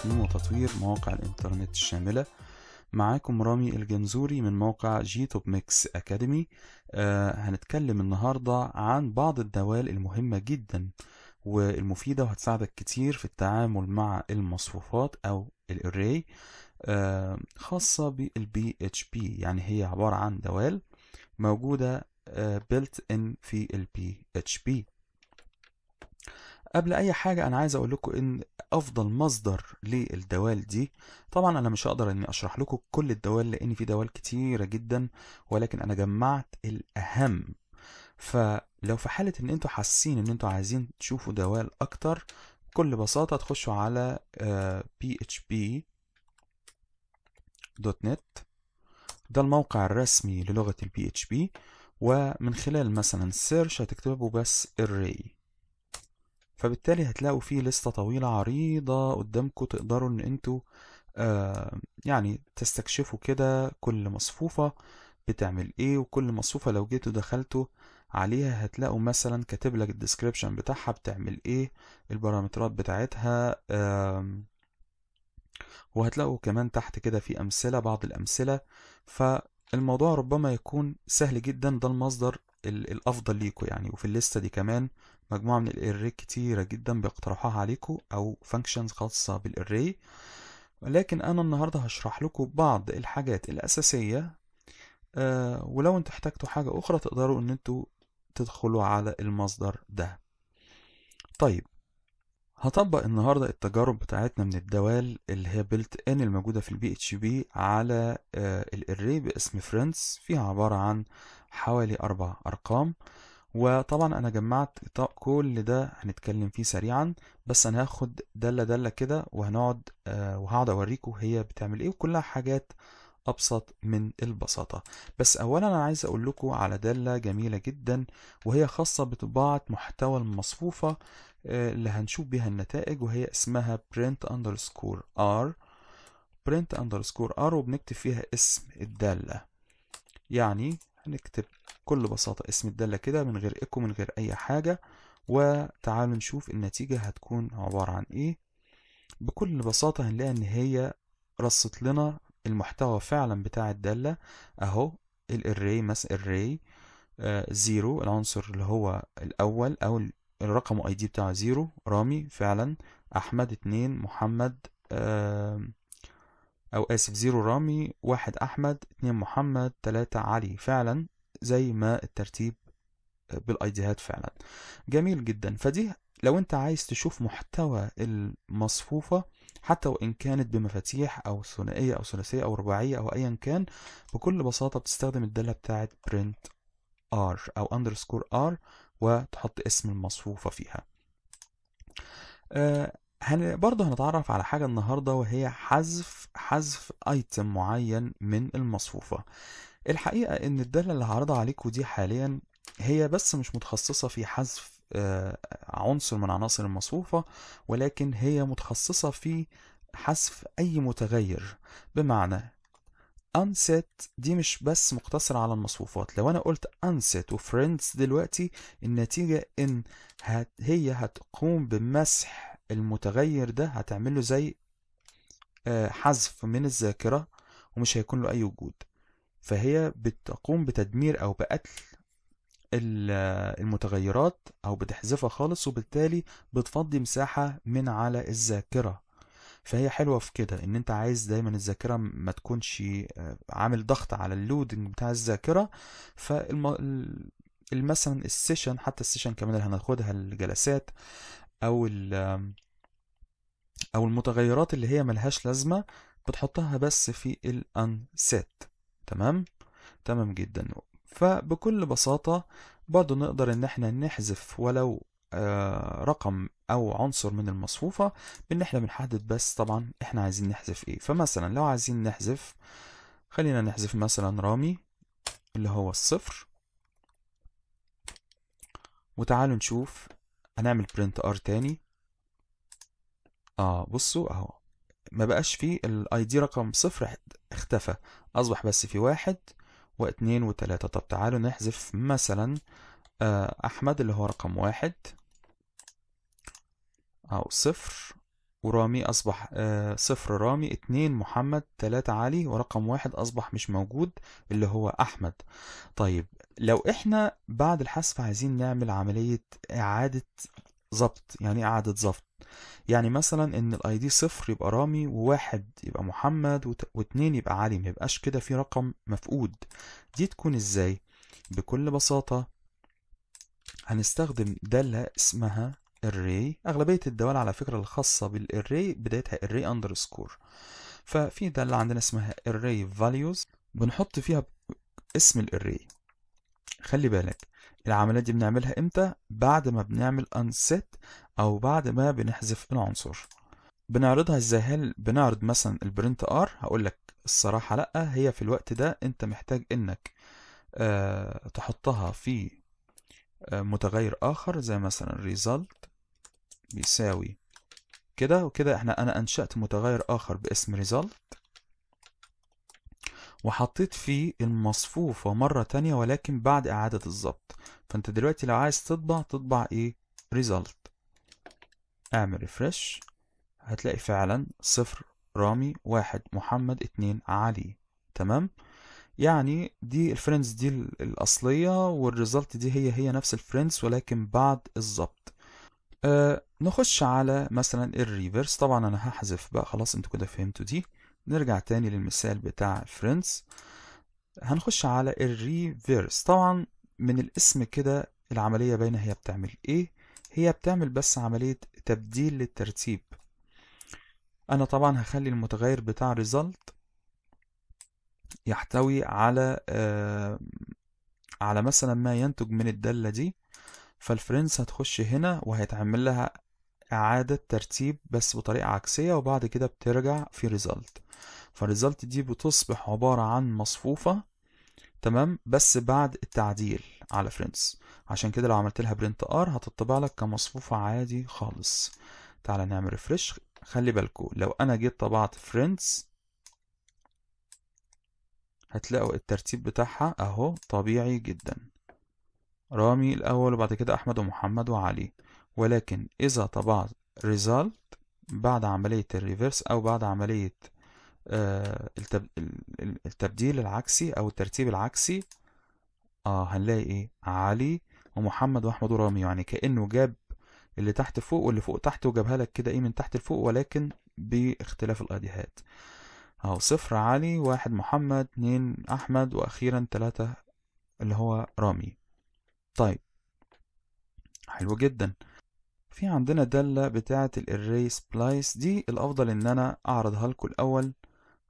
تصميم وتطوير مواقع الإنترنت الشاملة معاكم رامي الجنزوري من موقع جي توب ميكس أكاديمي آه هنتكلم النهاردة عن بعض الدوال المهمة جدا والمفيدة وهتساعدك كتير في التعامل مع المصفوفات أو الاري آه خاصة بالبي اتش بي يعني هي عبارة عن دوال موجودة بيلت آه، ان في البي اتش بي قبل اي حاجه انا عايز اقول لكم ان افضل مصدر للدوال دي طبعا انا مش هقدر اني اشرح لكم كل الدوال لان في دوال كتيره جدا ولكن انا جمعت الاهم فلو في حاله ان انتوا حاسين ان انتوا عايزين تشوفوا دوال اكتر بكل بساطه تخشوا على آه، php.net ده الموقع الرسمي للغه ال php ومن خلال مثلا سيرش هتكتبوا بس array فبالتالي هتلاقوا فيه لستة طويلة عريضة قدامكم تقدروا ان انتوا آه يعني تستكشفوا كده كل مصفوفة بتعمل ايه وكل مصفوفة لو جيتوا دخلتوا عليها هتلاقوا مثلا كاتب لك الديسكريبشن بتاعها بتعمل ايه البارامترات بتاعتها آه وهتلاقوا كمان تحت كده في امثلة بعض الامثلة فالموضوع ربما يكون سهل جدا ده المصدر الافضل ليكم يعني وفي الليستة دي كمان مجموعة من الاري كتيرة جدا بيقترحوها عليكم او فانكشنز خاصة بالاري ولكن انا النهاردة هشرح لكم بعض الحاجات الاساسية أه ولو انتوا احتاجتوا حاجة اخرى تقدروا ان انتوا تدخلوا على المصدر ده طيب هطبق النهاردة التجارب بتاعتنا من الدوال اللي هي بلت ان الموجودة في البي اتش بي على آه، الاري باسم فريندز فيها عبارة عن حوالي اربع ارقام وطبعا انا جمعت كل ده هنتكلم فيه سريعا بس انا هاخد دالة دالة كده وهنقعد آه، وهقعد اوريكم هي بتعمل ايه وكلها حاجات ابسط من البساطه بس اولا انا عايز اقول لكم على داله جميله جدا وهي خاصه بطباعه محتوى المصفوفه آه، اللي هنشوف بيها النتائج وهي اسمها print underscore r print underscore r وبنكتب فيها اسم الداله يعني نكتب بكل بساطة اسم الدالة كده من غير ايكو من غير اي حاجة وتعالوا نشوف النتيجة هتكون عبارة عن ايه بكل بساطة هنلاقي ان هي رصت لنا المحتوى فعلا بتاع الدالة اهو الاري مس اري زيرو العنصر اللي هو الاول او الرقم اي دي بتاعه زيرو رامي فعلا احمد اتنين محمد آه أو آسف زيرو رامي واحد أحمد اتنين محمد تلاتة علي فعلا زي ما الترتيب آه، بالايديهات فعلا جميل جدا فدي لو انت عايز تشوف محتوى المصفوفة حتى وان كانت بمفاتيح او ثنائية او ثلاثية او رباعية او ايا كان بكل بساطة بتستخدم الدالة بتاعت print r او underscore r وتحط اسم المصفوفة فيها آه، هن... برضه هنتعرف على حاجة النهاردة وهي حذف حذف ايتم معين من المصفوفة الحقيقة ان الدالة اللي هعرضها عليكم دي حاليا هي بس مش متخصصة في حذف آه، عنصر من عناصر المصفوفة ولكن هي متخصصة في حذف أي متغير بمعنى unset دي مش بس مقتصرة على المصفوفات لو أنا قلت unset وفريندز دلوقتي النتيجة إن هت هي هتقوم بمسح المتغير ده هتعمله زي آه، حذف من الذاكرة ومش هيكون له أي وجود فهي بتقوم بتدمير أو بقتل المتغيرات أو بتحذفها خالص وبالتالي بتفضي مساحة من على الذاكرة فهي حلوة في كده إن أنت عايز دايما الذاكرة ما تكونش آه، عامل ضغط على اللودنج بتاع الذاكرة فمثلا مثلا السيشن حتى السيشن كمان اللي هناخدها الجلسات او او المتغيرات اللي هي ملهاش لازمه بتحطها بس في الانسيت تمام تمام جدا فبكل بساطه برضو نقدر ان احنا نحذف ولو آه، رقم او عنصر من المصفوفه بان احنا بنحدد بس طبعا احنا عايزين نحذف ايه فمثلا لو عايزين نحذف خلينا نحذف مثلا رامي اللي هو الصفر وتعالوا نشوف هنعمل برنت ار تاني اه بصوا اهو ما بقاش فيه الاي دي رقم صفر اختفى اصبح بس في واحد واثنين وتلاتة طب تعالوا نحذف مثلا آه احمد اللي هو رقم واحد او صفر ورامي أصبح آه صفر رامي اتنين محمد تلاتة علي ورقم واحد أصبح مش موجود اللي هو أحمد طيب لو احنا بعد الحذف عايزين نعمل عملية اعادة ظبط يعني إيه اعادة ظبط يعني مثلا ان الاي دي صفر يبقى رامي وواحد يبقى محمد واتنين يبقى علي ما يبقاش كده في رقم مفقود دي تكون ازاي بكل بساطة هنستخدم دالة اسمها array اغلبية الدوال على فكرة الخاصة بالarray بدايتها array underscore ففي دالة عندنا اسمها array values بنحط فيها اسم الاري خلي بالك العملية دي بنعملها امتى بعد ما بنعمل unset او بعد ما بنحذف العنصر بنعرضها ازاي هل بنعرض مثلا البرنت ار هقول لك الصراحة لا هي في الوقت ده انت محتاج انك آه تحطها في آه متغير اخر زي مثلا result بيساوي كده وكده احنا انا انشأت متغير اخر باسم result وحطيت فيه المصفوفة مرة تانية ولكن بعد إعادة الظبط فأنت دلوقتي لو عايز تطبع تطبع إيه result اعمل ريفرش هتلاقي فعلا صفر رامي واحد محمد اتنين علي تمام يعني دي الفريندز دي الأصلية والريزلت دي هي هي نفس الفريندز ولكن بعد الظبط آه نخش على مثلا الريفرس طبعا أنا هحذف بقى خلاص انتوا كده فهمتوا دي نرجع تاني للمثال بتاع فريندز هنخش على الريفيرس طبعا من الاسم كده العملية باينة هي بتعمل ايه هي بتعمل بس عملية تبديل للترتيب انا طبعا هخلي المتغير بتاع result يحتوي على آه على مثلا ما ينتج من الدالة دي فالفرنس هتخش هنا وهيتعمل لها إعادة ترتيب بس بطريقة عكسية وبعد كده بترجع في result فالريزلت دي بتصبح عبارة عن مصفوفة تمام بس بعد التعديل على فريندز عشان كده لو عملت لها برنت ار هتطبع لك كمصفوفة عادي خالص تعالى نعمل ريفرش خلي بالكو لو انا جيت طبعت فريندز هتلاقوا الترتيب بتاعها اهو طبيعي جدا رامي الاول وبعد كده احمد ومحمد وعلي ولكن اذا طبعت ريزالت بعد عملية الريفرس او بعد عملية آه، التبديل العكسي او الترتيب العكسي اه هنلاقي ايه علي ومحمد واحمد ورامي يعني كانه جاب اللي تحت فوق واللي فوق تحت وجابها لك كده ايه من تحت لفوق ولكن باختلاف الاديهات اهو صفر علي واحد محمد اتنين احمد واخيرا تلاتة اللي هو رامي طيب حلو جدا في عندنا دالة بتاعة الاري سبلايس دي الافضل ان انا اعرضها لكم الاول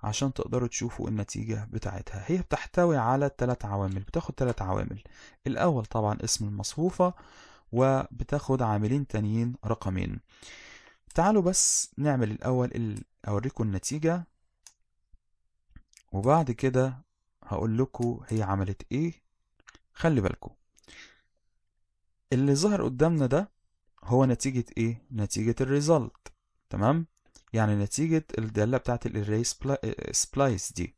عشان تقدروا تشوفوا النتيجة بتاعتها هي بتحتوي على تلات عوامل بتاخد تلات عوامل الأول طبعا اسم المصفوفة وبتاخد عاملين تانيين رقمين تعالوا بس نعمل الأول أوريكم النتيجة وبعد كده هقول لكم هي عملت ايه خلي بالكم اللي ظهر قدامنا ده هو نتيجة ايه نتيجة الريزلت تمام يعني نتيجة الدالة بتاعت الاري آه، سبلايس دي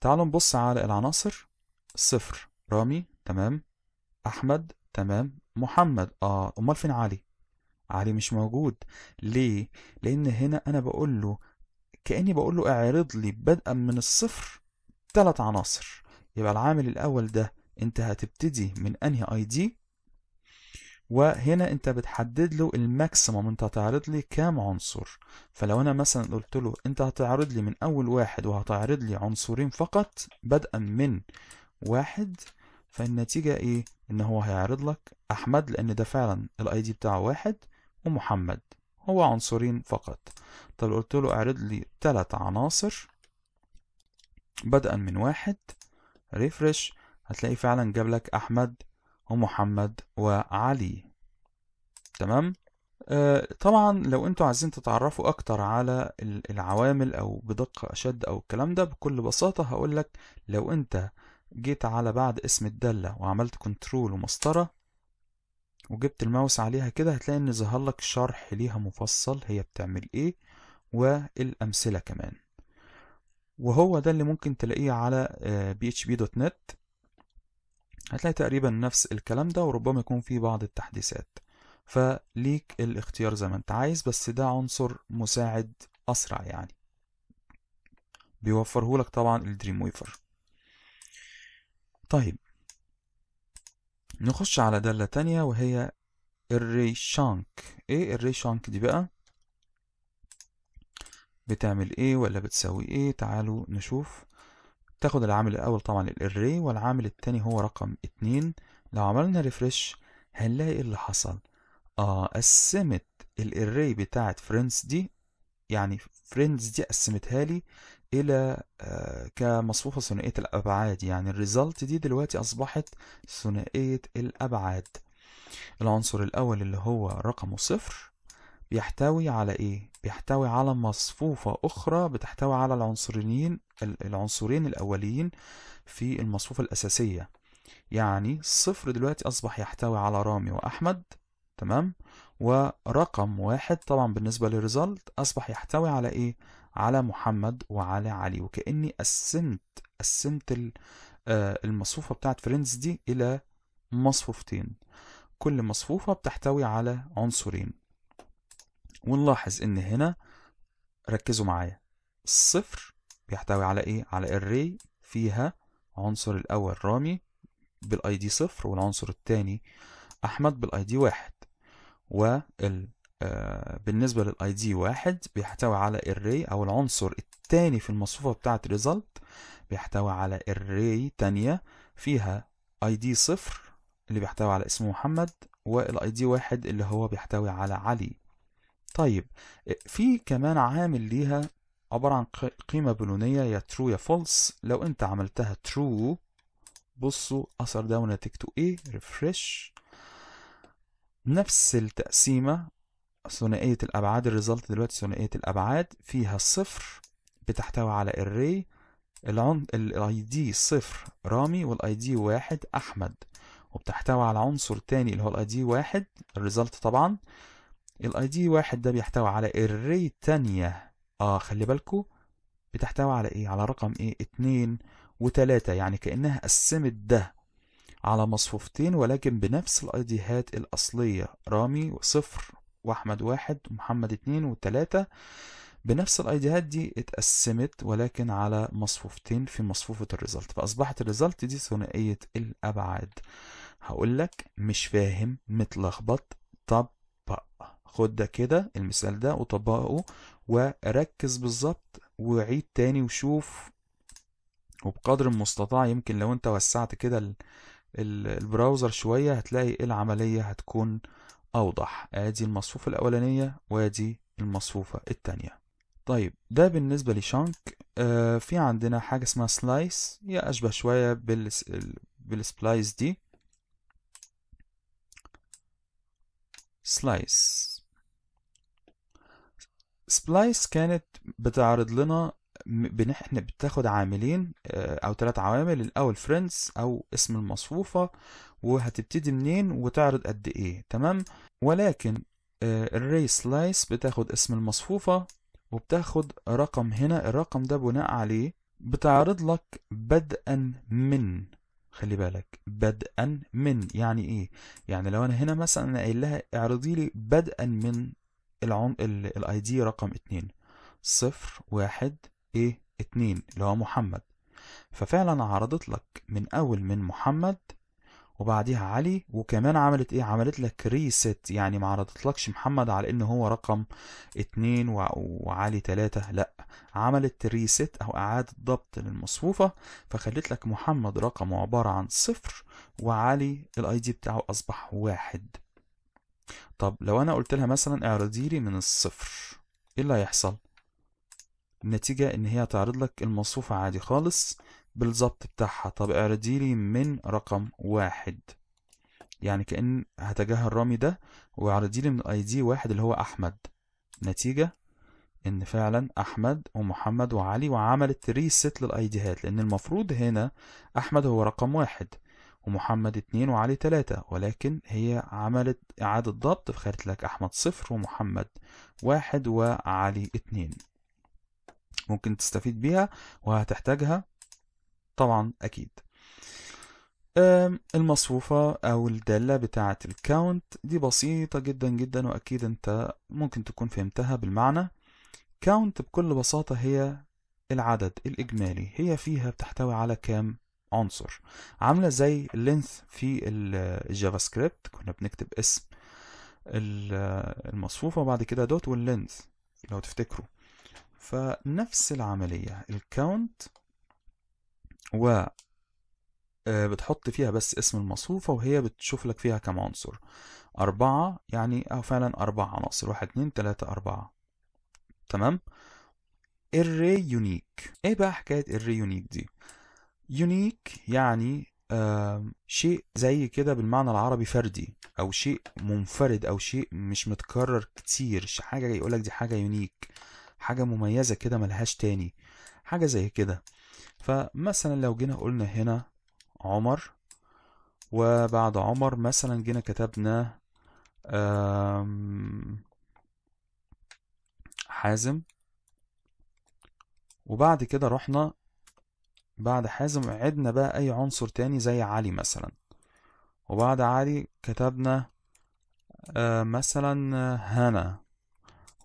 تعالوا نبص على العناصر صفر رامي تمام أحمد تمام محمد اه امال فين علي علي مش موجود ليه لان هنا انا بقول له كاني بقول له اعرض لي بدءا من الصفر ثلاث عناصر يبقى العامل الاول ده انت هتبتدي من انهي اي دي وهنا انت بتحدد له الماكسيمم انت هتعرض لي كام عنصر فلو انا مثلا قلت له انت هتعرض لي من اول واحد وهتعرض لي عنصرين فقط بدءا من واحد فالنتيجة ايه ان هو هيعرض لك احمد لان ده فعلا الاي دي بتاعه واحد ومحمد هو عنصرين فقط طب قلت له اعرض لي تلات عناصر بدءا من واحد ريفرش هتلاقي فعلا جاب لك احمد ومحمد وعلي تمام آه، طبعا لو انتوا عايزين تتعرفوا اكتر على العوامل او بدقة اشد او الكلام ده بكل بساطة هقولك لو انت جيت على بعد اسم الدالة وعملت كنترول ومسطرة وجبت الماوس عليها كده هتلاقي ان ظهر لك شرح ليها مفصل هي بتعمل ايه والامثلة كمان وهو ده اللي ممكن تلاقيه على php.net آه، هتلاقي تقريبا نفس الكلام ده وربما يكون فيه بعض التحديثات فليك الاختيار زي ما انت عايز بس ده عنصر مساعد اسرع يعني بيوفره لك طبعا الدريم ويفر طيب نخش على دالة تانية وهي الري شانك ايه الري شانك دي بقى بتعمل ايه ولا بتساوي ايه تعالوا نشوف تاخد العامل الأول طبعا الاري والعامل التاني هو رقم اتنين لو عملنا ريفرش هنلاقي ايه اللي حصل اه قسمت الاري بتاعت فريندز دي يعني فريندز دي قسمتها لي الى آه كمصفوفة ثنائية الابعاد يعني الريزلت دي دلوقتي اصبحت ثنائية الابعاد العنصر الاول اللي هو رقمه صفر بيحتوي على ايه بيحتوي على مصفوفة اخرى بتحتوي على العنصرين العنصرين الاوليين في المصفوفة الاساسية يعني صفر دلوقتي اصبح يحتوي على رامي واحمد تمام ورقم واحد طبعا بالنسبة للريزلت أصبح يحتوي على إيه؟ على محمد وعلى علي وكأني قسمت قسمت آه، المصفوفة بتاعت فريندز دي إلى مصفوفتين كل مصفوفة بتحتوي على عنصرين ونلاحظ ان هنا ركزوا معايا الصفر بيحتوي على ايه على الري فيها عنصر الاول رامي بالاي دي صفر والعنصر الثاني احمد بالاي دي واحد وبالنسبه آه، للاي دي واحد بيحتوي على الري او العنصر الثاني في المصفوفه بتاعه ريزلت بيحتوي على الري تانية فيها اي دي صفر اللي بيحتوي على اسم محمد والاي دي واحد اللي هو بيحتوي على علي طيب آه، في كمان عامل ليها عبارة عن قيمة بلونية يا ترو يا فولس لو انت عملتها ترو بصوا اثر ده ونتيجته ايه ريفرش نفس التقسيمة ثنائية الابعاد الريزلت دلوقتي ثنائية الابعاد فيها صفر بتحتوي على array الاي دي صفر رامي والاي دي واحد احمد وبتحتوي على عنصر تاني اللي هو الاي دي واحد الريزلت طبعا الاي دي واحد ده بيحتوي على array تانية اه خلي بالكو بتحتوي على ايه على رقم ايه اتنين وتلاتة يعني كأنها قسمت ده على مصفوفتين ولكن بنفس هات الأصلية رامي صفر وأحمد واحد ومحمد اتنين وتلاتة بنفس هات دي اتقسمت ولكن على مصفوفتين في مصفوفة الريزلت فأصبحت الريزلت دي ثنائية الأبعاد هقولك مش فاهم متلخبط طبق خد ده كده المثال ده وطبقه وركز بالظبط وعيد تاني وشوف وبقدر المستطاع يمكن لو انت وسعت كده البراوزر شوية هتلاقي ايه العملية هتكون أوضح ادي المصفوفة الأولانية وادي المصفوفة التانية طيب ده بالنسبة لشانك آه في عندنا حاجة اسمها سلايس هي أشبه شوية بالس... بالسبلايس دي سلايس سبلايس كانت بتعرض لنا بنحن بتاخد عاملين آه، او ثلاث عوامل الاول فريندز او اسم المصفوفة وهتبتدي منين وتعرض قد ايه تمام ولكن آه، الري سلايس بتاخد اسم المصفوفة وبتاخد رقم هنا الرقم ده بناء عليه بتعرض لك بدءا من خلي بالك بدءا من يعني ايه يعني لو انا هنا مثلا قايل لها اعرضي لي بدءا من العم الاي دي رقم اتنين صفر واحد ايه اتنين اللي هو محمد ففعلا عرضت لك من اول من محمد وبعديها علي وكمان عملت ايه عملت لك ريست يعني ما لكش محمد على ان هو رقم اتنين وعلي تلاتة لا عملت ريست او اعادة ضبط للمصفوفة فخلت لك محمد رقمه عبارة عن صفر وعلي الاي دي بتاعه اصبح واحد طب لو انا قلت لها مثلا اعرضي لي من الصفر ايه اللي هيحصل النتيجة ان هي هتعرض لك المصفوفة عادي خالص بالظبط بتاعها طب اعرضي لي من رقم واحد يعني كأن هتجاهل رامي ده واعرضي لي من اي دي واحد اللي هو احمد نتيجة ان فعلا احمد ومحمد وعلي وعملت ريست للايديهات لان المفروض هنا احمد هو رقم واحد ومحمد اتنين وعلي تلاتة ولكن هي عملت إعادة ضبط فخلت لك أحمد صفر ومحمد واحد وعلي اتنين ممكن تستفيد بيها وهتحتاجها طبعا أكيد المصفوفة أو الدالة بتاعة الكاونت دي بسيطة جدا جدا وأكيد أنت ممكن تكون فهمتها بالمعنى كاونت بكل بساطة هي العدد الإجمالي هي فيها بتحتوي على كام عنصر عاملة زي length في الجافا سكريبت كنا بنكتب اسم المصفوفة بعد كده دوت واللينث لو تفتكروا فنفس العملية الكاونت و آه، بتحط فيها بس اسم المصفوفة وهي بتشوف لك فيها كم عنصر أربعة يعني أو فعلا أربع عناصر واحد اتنين تلاتة أربعة تمام الري يونيك ايه بقى حكاية الري يونيك دي يونيك يعني آه شيء زي كده بالمعنى العربي فردي او شيء منفرد او شيء مش متكرر كتير حاجه يقولك دي حاجه يونيك حاجه مميزه كده ملهاش تاني حاجه زي كده فمثلا لو جينا قلنا هنا عمر وبعد عمر مثلا جينا كتبنا حازم وبعد كده رحنا بعد حازم عدنا بقى أي عنصر تاني زي علي مثلا وبعد علي كتبنا آه، مثلا آه، هنا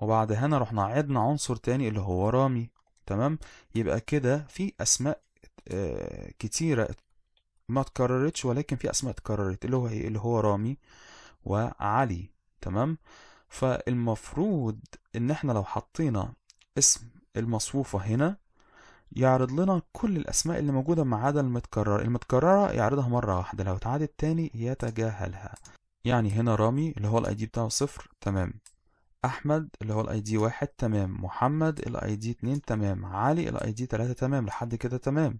وبعد هنا رحنا عدنا عنصر تاني اللي هو رامي تمام يبقى كده في أسماء آه، كتيرة ما تكررتش ولكن في أسماء اتكررت اللي هو إيه اللي هو رامي وعلي تمام فالمفروض إن إحنا لو حطينا اسم المصفوفة هنا يعرض لنا كل الأسماء اللي موجودة ما عدا المتكررة المتكررة يعرضها مرة واحدة لو اتعادت تاني يتجاهلها يعني هنا رامي اللي هو الاي دي بتاعه صفر تمام أحمد اللي هو الاي دي واحد تمام محمد الاي دي اتنين تمام علي الاي دي تلاتة تمام لحد كده تمام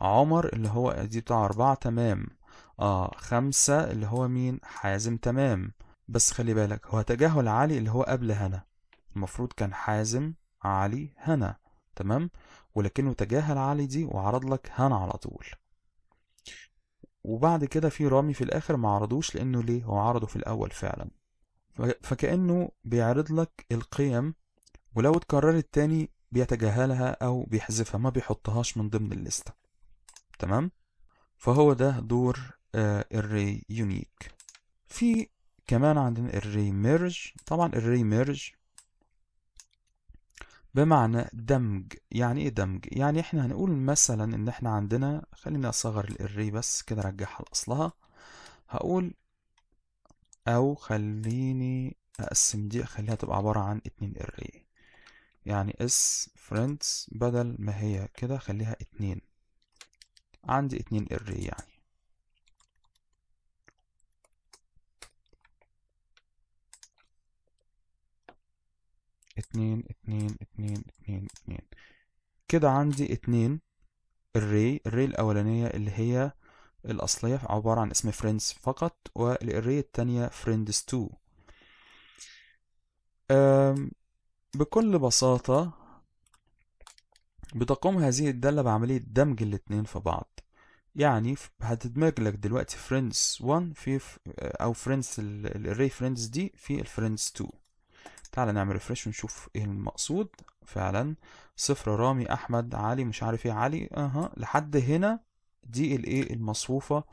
عمر اللي هو الاي دي بتاعه أربعة تمام آه خمسة اللي هو مين حازم تمام بس خلي بالك هو تجاهل علي اللي هو قبل هنا المفروض كان حازم علي هنا تمام ولكنه تجاهل علي دي وعرض لك هان على طول وبعد كده في رامي في الاخر ما عرضوش لانه ليه هو عرضه في الاول فعلا فكانه بيعرض لك القيم ولو اتكررت تاني بيتجاهلها او بيحذفها ما بيحطهاش من ضمن الليسته تمام فهو ده دور آه، الري يونيك في كمان عندنا الري ميرج طبعا الري ميرج بمعنى دمج يعني ايه دمج يعني احنا هنقول مثلا ان احنا عندنا خلينا اصغر الاري بس كده ارجعها لاصلها هقول او خليني اقسم دي اخليها تبقى عبارة عن اتنين اري يعني اس فريندز بدل ما هي كده خليها اتنين عندي اتنين اري يعني اتنين اتنين اتنين اتنين اتنين كده عندي اتنين الري الري الأولانية اللي هي الأصلية عبارة عن اسم فريندز فقط والري التانية فريندز 2 بكل بساطة بتقوم هذه الدالة بعملية دمج الاتنين في بعض يعني هتدمج لك دلوقتي فريندز 1 في أو فريندز الري فريندز دي في الفريندز 2 تعالى نعمل ريفرش ونشوف ايه المقصود فعلا صفر رامي احمد علي مش عارف ايه علي اها لحد هنا دي الايه المصفوفه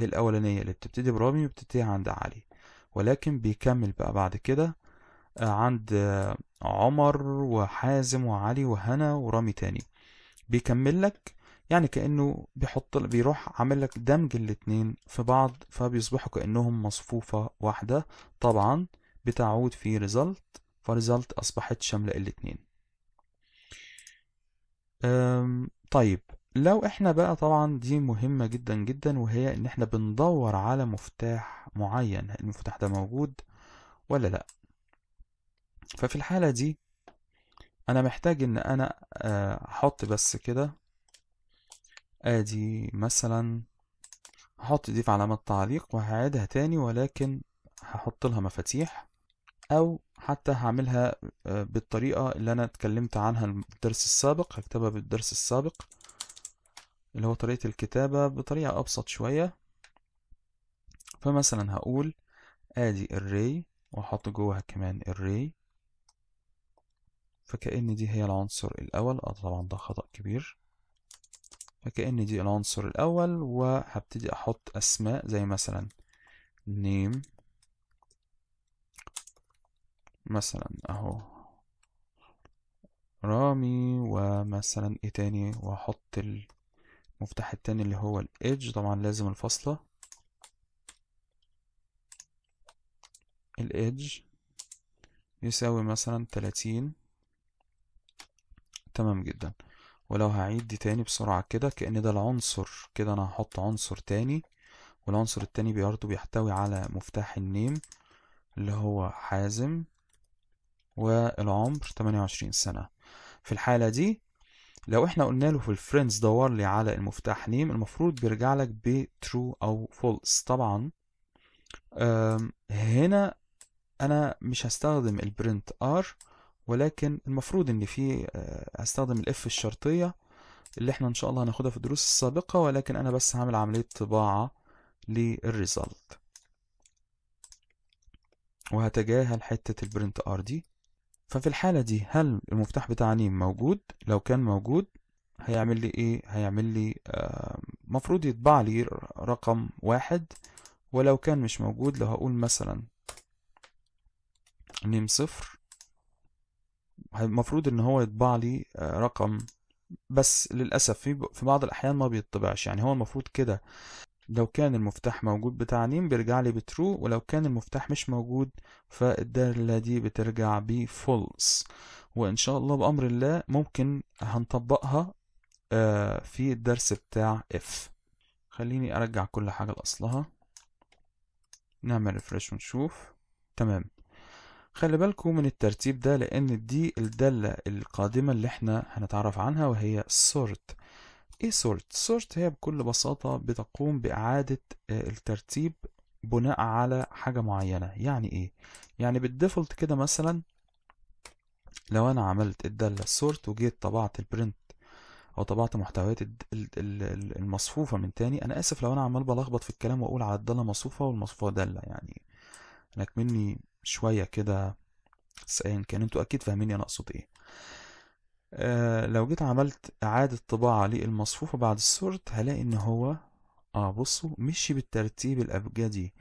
الاولانيه اللي بتبتدي برامي وبتنتهي عند علي ولكن بيكمل بقى بعد كده آه، عند آه، عمر وحازم وعلي وهنا ورامي تاني بيكمل لك يعني كانه بيحط بيروح عامل لك دمج الاتنين في بعض فبيصبحوا كانهم مصفوفه واحده طبعا بتعود في ريزلت فريزلت أصبحت شاملة الاتنين طيب لو احنا بقى طبعا دي مهمة جدا جدا وهي ان احنا بندور على مفتاح معين المفتاح ده موجود ولا لا ففي الحالة دي انا محتاج ان انا احط آه، بس كده ادي مثلا هحط دي في علامة تعليق وهعيدها تاني ولكن هحط لها مفاتيح او حتى هعملها آه، بالطريقة اللي انا اتكلمت عنها الدرس السابق هكتبها بالدرس السابق اللي هو طريقة الكتابة بطريقة ابسط شوية فمثلا هقول ادي array واحط جواها كمان array فكأن دي هي العنصر الاول اه طبعا ده خطأ كبير فكأن دي العنصر الاول وهبتدي احط اسماء زي مثلا name مثلا اهو رامي ومثلا ايه تاني واحط المفتاح التاني اللي هو الايدج طبعا لازم الفاصلة الايدج يساوي مثلا تلاتين تمام جدا ولو هعيد دي تاني بسرعة كده كأن ده العنصر كده أنا هحط عنصر تاني والعنصر التاني برضه بيحتوي على مفتاح النيم اللي هو حازم والعمر 28 سنة في الحالة دي لو احنا قلنا له في الفريندز دور لي على المفتاح نيم المفروض بيرجع لك ب ترو او فولس طبعا هنا انا مش هستخدم البرنت ار ولكن المفروض ان في آه، هستخدم الاف الشرطية اللي احنا ان شاء الله هناخدها في الدروس السابقة ولكن انا بس هعمل عملية طباعة للريزلت وهتجاهل حتة البرنت ار دي ففي الحالة دي هل المفتاح بتاع نيم موجود لو كان موجود هيعمل لي ايه هيعمل لي آه مفروض يطبع لي رقم واحد ولو كان مش موجود لو هقول مثلا نيم صفر المفروض ان هو يطبع لي آه، رقم بس للاسف في بعض الاحيان ما بيطبعش يعني هو المفروض كده لو كان المفتاح موجود بتعليم بيرجع لي بترو ولو كان المفتاح مش موجود فالدالة دي بترجع بفولس وإن شاء الله بأمر الله ممكن هنطبقها آه، في الدرس بتاع اف خليني أرجع كل حاجة لأصلها نعمل ريفرش ونشوف تمام خلي بالكم من الترتيب ده لأن دي الدالة القادمة اللي احنا هنتعرف عنها وهي sort ايه سورت سورت هي بكل بساطة بتقوم بإعادة آه، الترتيب بناء على حاجة معينة يعني ايه يعني بالديفولت كده مثلا لو انا عملت الدالة سورت وجيت طبعت البرنت او طبعت محتويات المصفوفة من تاني انا اسف لو انا عمال بلخبط في الكلام واقول على الدالة مصفوفة والمصفوفة دالة يعني انا كمني شوية كده بس ايا كان انتوا اكيد فاهميني انا اقصد ايه آه، لو جيت عملت إعادة طباعة للمصفوفة بعد السورت هلاقي إن هو اه بصوا مشي بالترتيب الأبجدي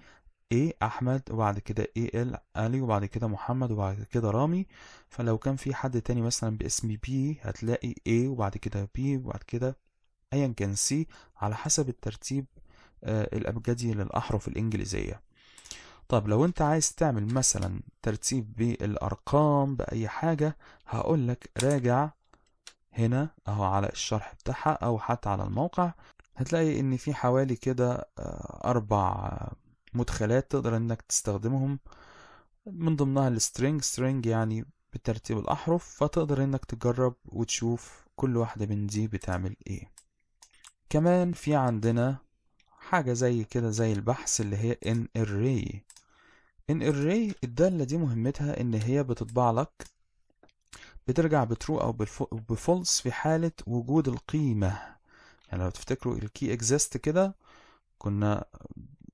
ايه احمد وبعد كده ايه ال علي وبعد كده محمد وبعد كده رامي فلو كان في حد تاني مثلا باسم B هتلاقي ايه وبعد كده B وبعد كده ايا كان سي على حسب الترتيب آه الابجدي للاحرف الانجليزيه طب لو انت عايز تعمل مثلا ترتيب بالارقام باي حاجه هقولك راجع هنا اهو على الشرح بتاعها او حتى على الموقع هتلاقي ان في حوالي كده آه، اربع مدخلات تقدر انك تستخدمهم من ضمنها السترينج سترينج يعني بترتيب الاحرف فتقدر انك تجرب وتشوف كل واحدة من دي بتعمل ايه كمان في عندنا حاجة زي كده زي البحث اللي هي ان array ان array الدالة دي مهمتها ان هي بتطبع لك بترجع بترو او بفولس في حالة وجود القيمة يعني لو تفتكروا الكي اكزيست كده كنا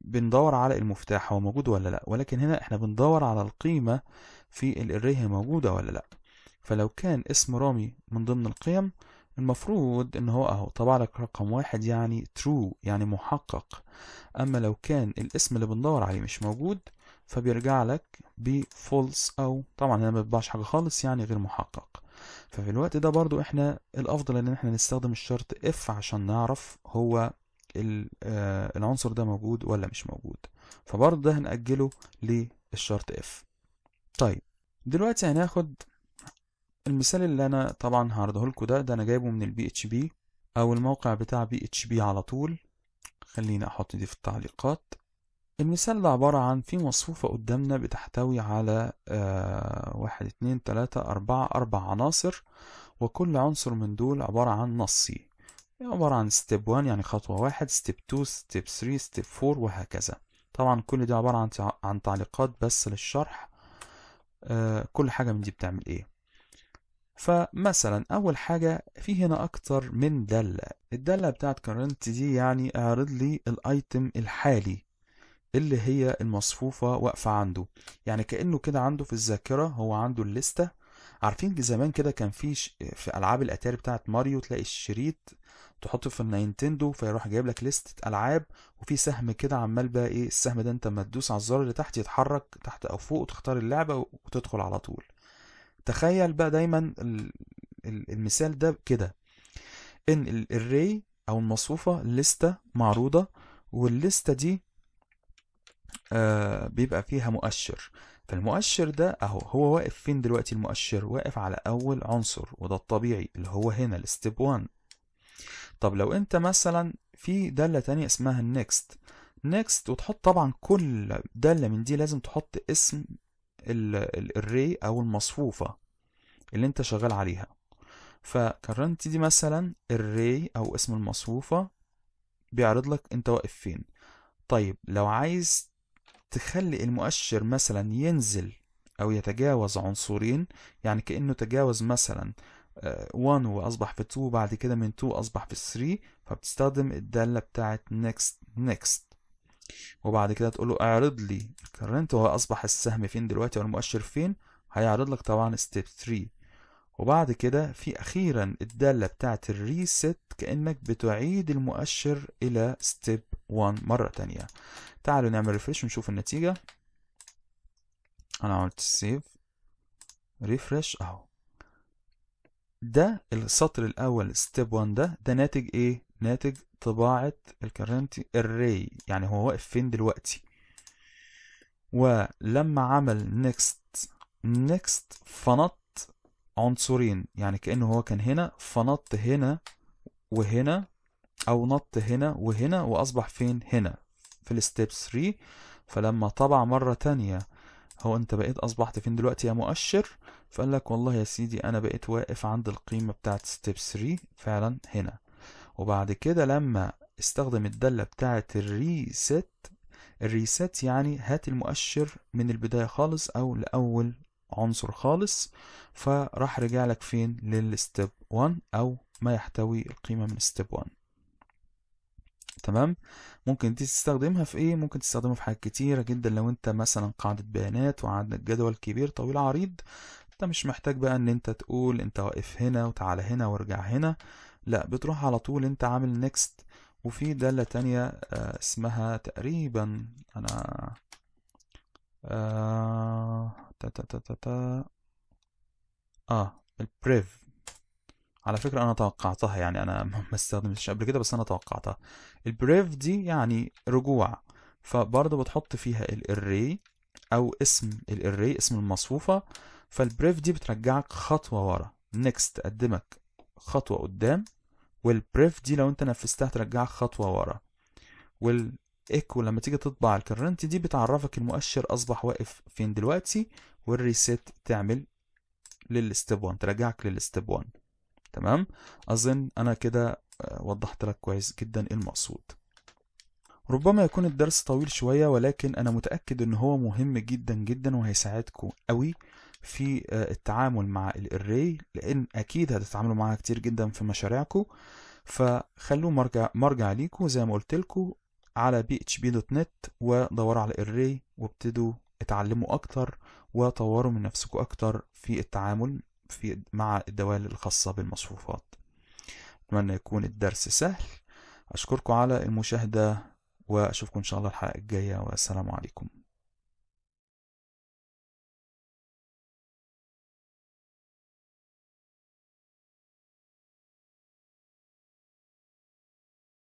بندور على المفتاح هو موجود ولا لا ولكن هنا احنا بندور على القيمة في الاري هي موجودة ولا لا فلو كان اسم رامي من ضمن القيم المفروض ان هو اهو طبع لك رقم واحد يعني true يعني محقق اما لو كان الاسم اللي بندور عليه مش موجود فبيرجع لك بفولس او طبعا هنا ما بيطبعش حاجه خالص يعني غير محقق ففي الوقت ده برضو احنا الافضل ان احنا نستخدم الشرط اف عشان نعرف هو آه، العنصر ده موجود ولا مش موجود فبرضو ده هنأجله للشرط اف طيب دلوقتي هناخد المثال اللي انا طبعا هعرضه لكم ده ده انا جايبه من البي اتش بي او الموقع بتاع بي اتش بي على طول خليني احط دي في التعليقات المثال ده عبارة عن في مصفوفة قدامنا بتحتوي على آه، واحد اتنين تلاتة أربعة أربع عناصر وكل عنصر من دول عبارة عن نصي عبارة عن ستيب 1 يعني خطوة واحد ستيب 2 ستيب 3 ستيب 4 وهكذا طبعا كل دي عبارة عن عن تعليقات بس للشرح آه، كل حاجة من دي بتعمل ايه فمثلا أول حاجة في هنا أكتر من دالة الدالة بتاعت current دي يعني اعرض لي الأيتم الحالي اللي هي المصفوفة واقفة عنده يعني كأنه كده عنده في الذاكرة هو عنده الليستة عارفين زمان كده كان في في ألعاب الأتاري بتاعة ماريو تلاقي الشريط تحطه في النينتندو فيروح جايب لك لستة ألعاب وفي سهم كده عمال بقى إيه السهم ده أنت ما تدوس على الزر اللي تحت يتحرك تحت أو فوق وتختار اللعبة وتدخل على طول تخيل بقى دايما المثال ده كده إن الري أو المصفوفة لستة معروضة والليستة دي آه، بيبقى فيها مؤشر فالمؤشر ده اهو هو واقف فين دلوقتي المؤشر واقف على اول عنصر وده الطبيعي اللي هو هنا الستيب 1 طب لو انت مثلا في دالة تانية اسمها النكست نكست وتحط طبعا كل دالة من دي لازم تحط اسم الري او المصفوفة اللي انت شغال عليها فكرنت دي مثلا الري او اسم المصفوفة بيعرض لك انت واقف فين طيب لو عايز تخلي المؤشر مثلا ينزل أو يتجاوز عنصرين يعني كأنه تجاوز مثلا 1 آه، وأصبح في 2 بعد كده من 2 أصبح في 3 فبتستخدم الدالة بتاعت next next وبعد كده تقول له اعرض لي الكرنت هو أصبح السهم فين دلوقتي أو المؤشر فين هيعرض لك طبعا ستيب 3 وبعد كده في أخيرا الدالة بتاعت الريست كأنك بتعيد المؤشر إلى ستيب 1 مرة تانية تعالوا نعمل ريفرش ونشوف النتيجة انا عملت سيف ريفرش اهو ده السطر الاول ستيب 1 ده ده ناتج ايه ناتج طباعة الكرنت الري يعني هو واقف فين دلوقتي ولما عمل نيكست نيكست فنط عنصرين يعني كأنه هو كان هنا فنط هنا وهنا او نط هنا وهنا واصبح فين هنا في الستيب 3 فلما طبع مرة تانية هو انت بقيت اصبحت فين دلوقتي يا مؤشر فقال لك والله يا سيدي انا بقيت واقف عند القيمة بتاعت ستيب 3 فعلا هنا وبعد كده لما استخدم الدالة بتاعت الريست الريست يعني هات المؤشر من البداية خالص او لأول عنصر خالص فراح رجع لك فين للستيب 1 او ما يحتوي القيمة من ستيب 1 تمام ممكن دي تستخدمها في ايه ممكن تستخدمها في حاجات كتيرة جدا لو انت مثلا قاعدة بيانات وعندك جدول كبير طويل عريض انت مش محتاج بقى ان انت تقول انت واقف هنا وتعالى هنا وارجع هنا لا بتروح على طول انت عامل نيكست وفي دالة تانية آه، اسمها تقريبا انا آه تا تا تا تا تا اه البريف على فكرة أنا توقعتها يعني أنا ما استخدمتش قبل كده بس أنا توقعتها البريف دي يعني رجوع فبرضه بتحط فيها الاري أو اسم الاري اسم المصفوفة فالبريف دي بترجعك خطوة ورا نيكست تقدمك خطوة قدام والبريف دي لو أنت نفذتها ترجعك خطوة ورا وال ايكو لما تيجي تطبع الكرنت دي بتعرفك المؤشر اصبح واقف فين دلوقتي والريسيت تعمل للستيب 1 ترجعك للستيب 1 تمام أظن أنا كده آه، وضحت لك كويس جدا إيه المقصود ربما يكون الدرس طويل شوية ولكن أنا متأكد إن هو مهم جدا جدا وهيساعدكم قوي في آه، التعامل مع الاري لأن أكيد هتتعاملوا معاها كتير جدا في مشاريعكم فخلوه مرجع مرجع ليكم زي ما قلت لكم على php.net ودوروا على الاري وابتدوا اتعلموا أكتر وطوروا من نفسكم أكتر في التعامل في مع الدوال الخاصة بالمصفوفات أتمنى يكون الدرس سهل أشكركم على المشاهدة وأشوفكم إن شاء الله الحلقة الجاية والسلام عليكم